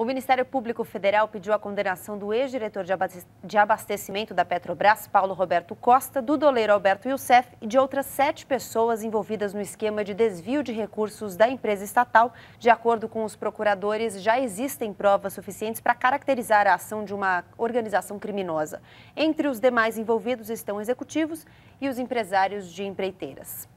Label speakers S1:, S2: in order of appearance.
S1: O Ministério Público Federal pediu a condenação do ex-diretor de abastecimento da Petrobras, Paulo Roberto Costa, do doleiro Alberto Youssef e de outras sete pessoas envolvidas no esquema de desvio de recursos da empresa estatal. De acordo com os procuradores, já existem provas suficientes para caracterizar a ação de uma organização criminosa. Entre os demais envolvidos estão executivos e os empresários de empreiteiras.